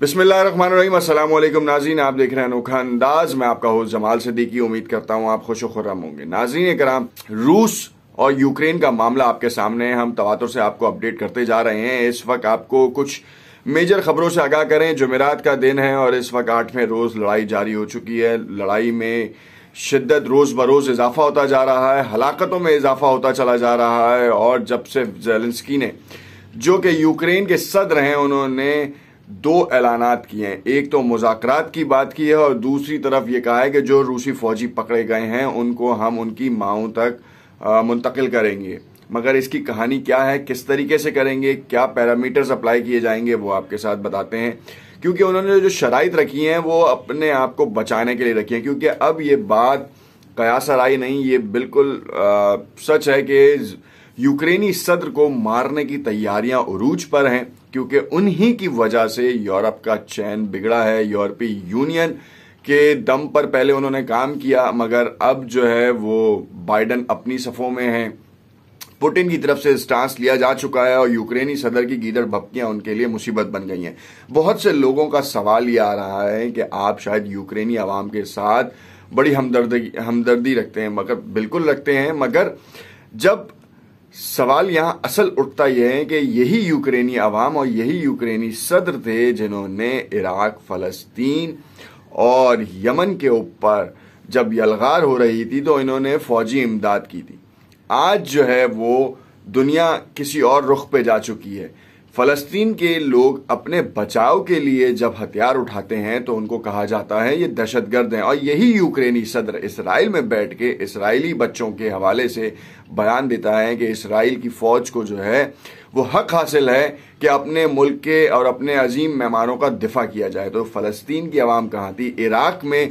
बिस्मिल्लाम असलम नाजीन आप देख रहे हैं अनोखा अंदाज मैं आपका होस्ट जमाल सिद्दीकी उम्मीद करता हूं आप खुश खुर्रम होंगे नाजीन कराम रूस और यूक्रेन का मामला आपके सामने है हम तवातुर से आपको अपडेट करते जा रहे हैं इस वक्त आपको कुछ मेजर खबरों से आगाह करें जुमेरात का दिन है और इस वक्त आठवें रोज़ लड़ाई जारी हो चुकी है लड़ाई में शिद्दत रोज़ बरोज़ इजाफा होता जा रहा है हलाकतों में इजाफा होता चला जा रहा है और जब से जेलेंस्की ने जो कि यूक्रेन के सदर हैं उन्होंने दो ऐलान किए हैं एक तो मुजाकरात की बात की है और दूसरी तरफ ये कहा है कि जो रूसी फौजी पकड़े गए हैं उनको हम उनकी माओ तक मुंतकिल करेंगे मगर इसकी कहानी क्या है किस तरीके से करेंगे क्या पैरामीटर्स अप्लाई किए जाएंगे वो आपके साथ बताते हैं क्योंकि उन्होंने जो शराइत रखी है वो अपने आप को बचाने के लिए रखी है क्योंकि अब ये बात कयासराई नहीं ये बिल्कुल आ, सच है कि यूक्रेनी सदर को मारने की तैयारियां उरूज पर हैं क्योंकि उन्हीं की वजह से यूरोप का चैन बिगड़ा है यूरोपीय यूनियन के दम पर पहले उन्होंने काम किया मगर अब जो है वो बाइडन अपनी सफ़ों में है पुटिन की तरफ से स्टांस लिया जा चुका है और यूक्रेनी सदर की गीदड़ भपकियां उनके लिए मुसीबत बन गई हैं बहुत से लोगों का सवाल ये आ रहा है कि आप शायद यूक्रेनी आवाम के साथ बड़ी हमदर्दी हमदर्दी रखते हैं मगर बिल्कुल रखते हैं मगर जब सवाल यहां असल उठता यह है कि यही यूक्रेनी अवाम और यही यूक्रेनी सदर थे जिन्होंने इराक फलस्तीन और यमन के ऊपर जब यलगार हो रही थी तो इन्होंने फौजी इमदाद की थी आज जो है वो दुनिया किसी और रुख पे जा चुकी है फलस्तीन के लोग अपने बचाव के लिए जब हथियार उठाते हैं तो उनको कहा जाता है ये दहशतगर्द हैं और यही यूक्रेनी सदर इसराइल में बैठ के इसराइली बच्चों के हवाले से बयान देता है कि इसराइल की फौज को जो है वो हक हासिल है कि अपने मुल्क के और अपने अजीम मेहमानों का दिफा किया जाए तो फ़लस्तीन की आवाम कहाँ थी इराक में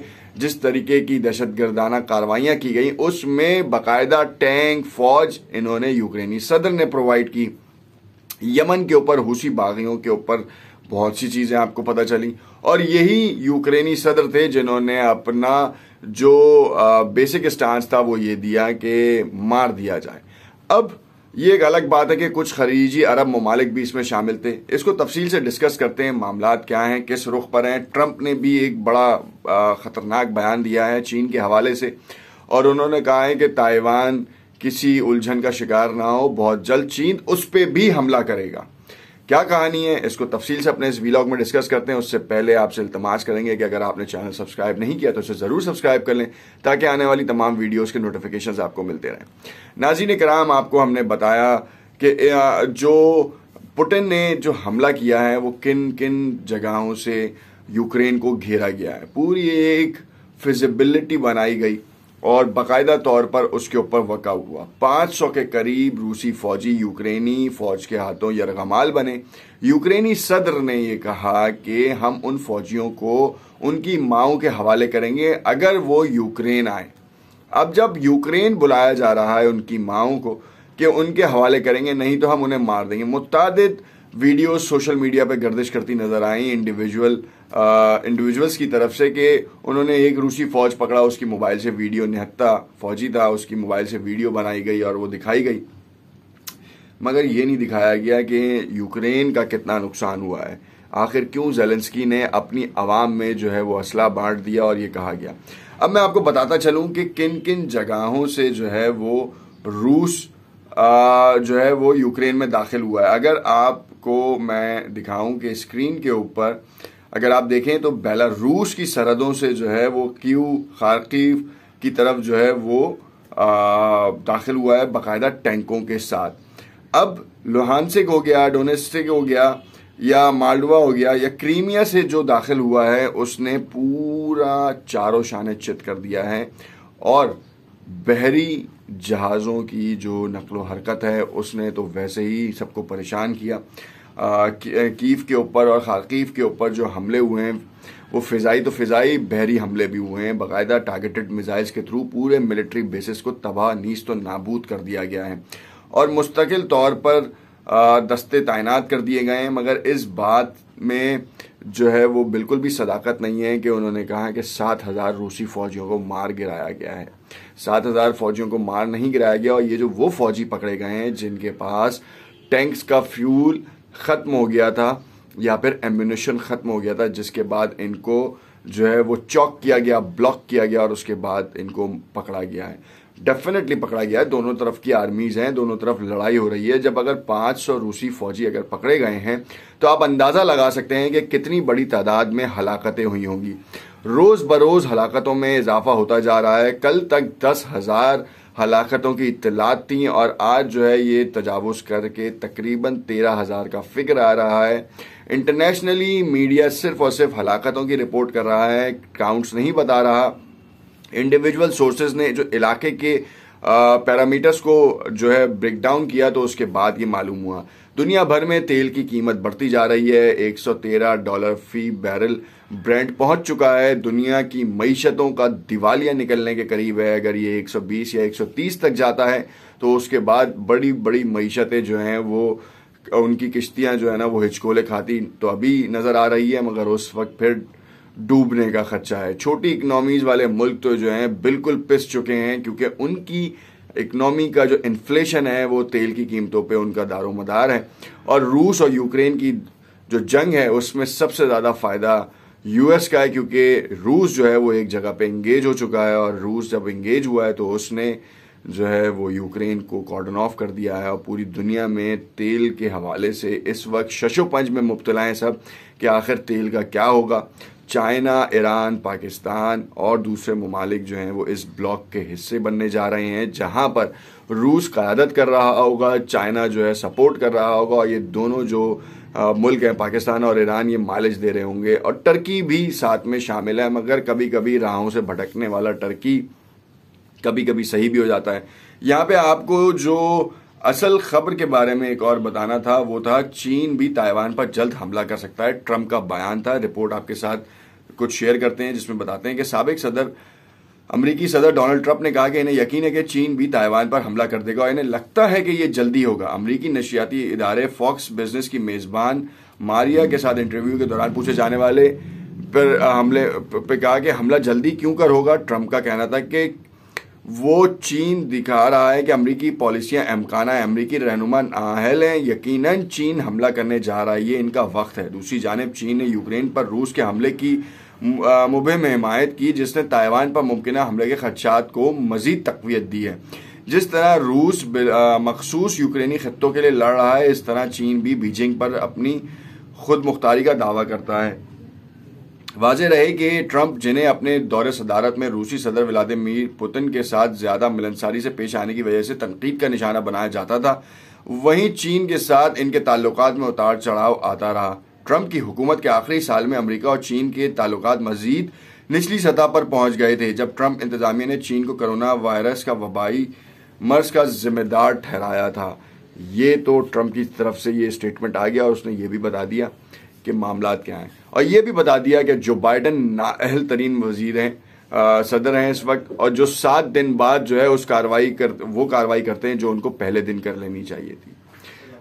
जिस तरीके की दहशत गर्दाना कार्रवाइयाँ की गई उसमें बाकायदा टैंक फौज इन्होंने यूक्रेनी सदर ने प्रोवाइड की यमन के ऊपर हुसी बागियों के ऊपर बहुत सी चीज़ें आपको पता चली और यही यूक्रेनी सदर थे जिन्होंने अपना जो बेसिक स्टांस था वो ये दिया कि मार दिया जाए अब ये एक अलग बात है कि कुछ खरीजी अरब ममालिक भी इसमें शामिल थे इसको तफसील से डिस्कस करते हैं मामला क्या हैं किस रुख पर हैं ट्रंप ने भी एक बड़ा ख़तरनाक बयान दिया है चीन के हवाले से और उन्होंने कहा है कि ताइवान किसी उलझन का शिकार ना हो बहुत जल्द चीन उस पर भी हमला करेगा क्या कहानी है इसको तफसील से अपने इस वीलॉग में डिस्कस करते हैं उससे पहले आपसे इल्तमास करेंगे कि अगर आपने चैनल सब्सक्राइब नहीं किया तो उसे ज़रूर सब्सक्राइब कर लें ताकि आने वाली तमाम वीडियोस के नोटिफिकेशन आपको मिलते रहें नाजीन कराम आपको हमने बताया कि जो पुटिन ने जो हमला किया है वो किन किन जगहों से यूक्रेन को घेरा गया है पूरी एक फिजिबिलिटी बनाई गई और बाकायदा तौर पर उसके ऊपर वका हुआ 500 के करीब रूसी फौजी यूक्रेनी फौज के हाथों यरगमाल बने यूक्रेनी सदर ने यह कहा कि हम उन फौजियों को उनकी माओ के हवाले करेंगे अगर वो यूक्रेन आए अब जब यूक्रेन बुलाया जा रहा है उनकी माओ को कि उनके हवाले करेंगे नहीं तो हम उन्हें मार देंगे मुतद वीडियो सोशल मीडिया पर गर्दिश करती नजर आई इंडिविजुअल इंडिविजुअल्स की तरफ से कि उन्होंने एक रूसी फौज पकड़ा उसकी मोबाइल से वीडियो निहत्ता फौजी था उसकी मोबाइल से वीडियो बनाई गई और वो दिखाई गई मगर ये नहीं दिखाया गया कि यूक्रेन का कितना नुकसान हुआ है आखिर क्यों जेलेंस्की ने अपनी आवाम में जो है वो असला बांट दिया और ये कहा गया अब मैं आपको बताता चलूं कि किन किन जगहों से जो है वो रूस जो है वो यूक्रेन में दाखिल हुआ है अगर आपको मैं दिखाऊं कि स्क्रीन के ऊपर अगर आप देखें तो बेलारूस की सरहदों से जो है वो क्यू खारकीव की तरफ जो है वो दाखिल हुआ है बाकायदा टैंकों के साथ अब लोहानसिक हो गया डोनेस्टिक हो गया या मालडवा हो गया या क्रीमिया से जो दाखिल हुआ है उसने पूरा चारों शान चित कर दिया है और बहरी जहाज़ों की जो नकलो हरकत है उसने तो वैसे ही सबको परेशान किया कीव के ऊपर और खाकीव के ऊपर जो हमले हुए हैं वो फ़िज़ाई तो फ़िज़ाई बहरी हमले भी हुए हैं बाकायदा टारगेटेड मिज़ाइल्स के थ्रू पूरे मिलिट्री बेसिस को तबाह नीस तो नाबूद कर दिया गया है और मुस्तकिल तौर पर दस्ते तैनात कर दिए गए हैं मगर इस बात में जो है वो बिल्कुल भी सदाकत नहीं है कि उन्होंने कहा कि सात हज़ार रूसी फ़ौजियों को मार गिराया गया है सात हज़ार फ़ौजियों को मार नहीं गिराया गया और ये जो वो फ़ौजी पकड़े गए हैं जिनके पास टैंक्स का फ्यूल ख़त्म हो गया था या फिर एम्यूनिशन ख़त्म हो गया था जिसके बाद इनको जो है वो चौक किया गया ब्लॉक किया गया और उसके बाद इनको पकड़ा गया है डेफिनेटली पकड़ा गया है दोनों तरफ की आर्मीज हैं दोनों तरफ लड़ाई हो रही है जब अगर 500 रूसी फौजी अगर पकड़े गए हैं तो आप अंदाज़ा लगा सकते हैं कि कितनी बड़ी तादाद में हलाकतें हुई होंगी रोज़ बरोज़ हलाकतों में इजाफा होता जा रहा है कल तक दस हज़ार हलाकतों की इतलात थी और आज जो है ये तजावज़ करके तकरीबन तेरह हज़ार का फिक्र आ रहा है इंटरनेशनली मीडिया सिर्फ और सिर्फ हलाकतों की रिपोर्ट कर रहा है काउंट्स नहीं बता रहा इंडिविजुअल सोर्सेज ने जो इलाके के पैरामीटर्स को जो है ब्रेक डाउन किया तो उसके बाद ये मालूम हुआ दुनिया भर में तेल की कीमत बढ़ती जा रही है 113 डॉलर फी बैरल ब्रांड पहुंच चुका है दुनिया की मीशतों का दिवालिया निकलने के करीब है अगर ये 120 या 130 तक जाता है तो उसके बाद बड़ी बड़ी मीशतें जो हैं वो उनकी किश्तियां जो है ना वो हिचकोले खाती तो अभी नज़र आ रही है मगर उस वक्त फिर डूबने का खर्चा है छोटी इकनॉमीज वाले मुल्क तो जो हैं बिल्कुल पिस चुके हैं क्योंकि उनकी इकनॉमी का जो इन्फ्लेशन है वो तेल की कीमतों पे उनका दारोमदार है और रूस और यूक्रेन की जो जंग है उसमें सबसे ज़्यादा फ़ायदा यूएस का है क्योंकि रूस जो है वो एक जगह पे इंगेज हो चुका है और रूस जब इंगेज हुआ है तो उसने जो है वो यूक्रेन को कॉर्डन ऑफ कर दिया है और पूरी दुनिया में तेल के हवाले से इस वक्त शशोपंज में मुबतला है सब कि आखिर तेल का क्या होगा चाइना ईरान पाकिस्तान और दूसरे ममालिक जो हैं वो इस ब्लॉक के हिस्से बनने जा रहे हैं जहां पर रूस क़्यादत कर रहा होगा चाइना जो है सपोर्ट कर रहा होगा और ये दोनों जो मुल्क हैं पाकिस्तान और ईरान ये मालिश दे रहे होंगे और टर्की भी साथ में शामिल है मगर कभी कभी राहों से भटकने वाला टर्की कभी कभी सही भी हो जाता है यहाँ पे आपको जो असल खबर के बारे में एक और बताना था वो था चीन भी ताइवान पर जल्द हमला कर सकता है ट्रंप का बयान था रिपोर्ट आपके साथ कुछ शेयर करते हैं जिसमें बताते हैं कि सबक सदर अमरीकी सदर डोनाल्ड ट्रंप ने कहा कि इन्हें यकीन है कि चीन भी ताइवान पर हमला कर देगा और इन्हें लगता है कि यह जल्दी होगा अमरीकी नशियाती इदारे फॉक्स बिजनेस की मेजबान मारिया के साथ इंटरव्यू के दौरान पूछे जाने वाले पर हमले पे कहा कि हमला जल्दी क्यों कर होगा ट्रंप का कहना था कि वो चीन दिखा रहा है कि अमरीकी पॉलिसियां अमकाना है अमरीकी रहनुमा नाहल है यकीन चीन हमला करने जा रहा है ये इनका वक्त है दूसरी जानब चीन ने यूक्रेन पर रूस के हमले की मुबे में हिमायत की जिसने ताइवान पर मुमकिन हमले के खदशात को मजीद तकवीत दी है जिस तरह रूस मखसूस यूक्रेनी खत्ों के लिए लड़ रहा है इस तरह चीन भी बीजिंग पर अपनी खुद मुख्तारी का दावा करता है वाज रहे कि ट्रंप जिन्हें अपने दौरे सदारत में रूसी सदर व्लादिमीर पुतिन के साथ ज़्यादा मिलनसारी से पेश आने की वजह से तनकीद का निशाना बनाया जाता था वहीं चीन के साथ इनके ताल्लुक में उतार चढ़ाव आता रहा ट्रंप की हुकूमत के आखिरी साल में अमरीका और चीन के ताल्लुक मजीद निचली सतह पर पहुंच गए थे जब ट्रंप इंतजामिया ने चीन को कोरोना वायरस का वबाई मर्ज का जिम्मेदार ठहराया था ये तो ट्रंप की तरफ से ये स्टेटमेंट आ गया और उसने ये भी बता दिया कि मामला क्या हैं और ये भी बता दिया कि जो बाइडन नाअहल तरीन वजीर हैं सदर हैं इस वक्त और जो सात दिन बाद जो है उस कार्रवाई कर वो कार्रवाई करते हैं जो उनको पहले दिन कर लेनी चाहिए थी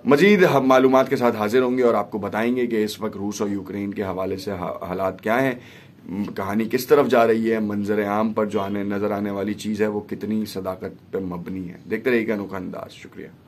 मजीद हम मालूम के साथ हाजिर होंगे और आपको बताएंगे कि इस वक्त रूस और यूक्रेन के हवाले से हालात क्या हैं कहानी किस तरफ जा रही है मंजर आम पर जो आने नज़र आने वाली चीज़ है वो कितनी सदाकत पर मबनी है देखते रहिएगा अनोखा अंदाज शुक्रिया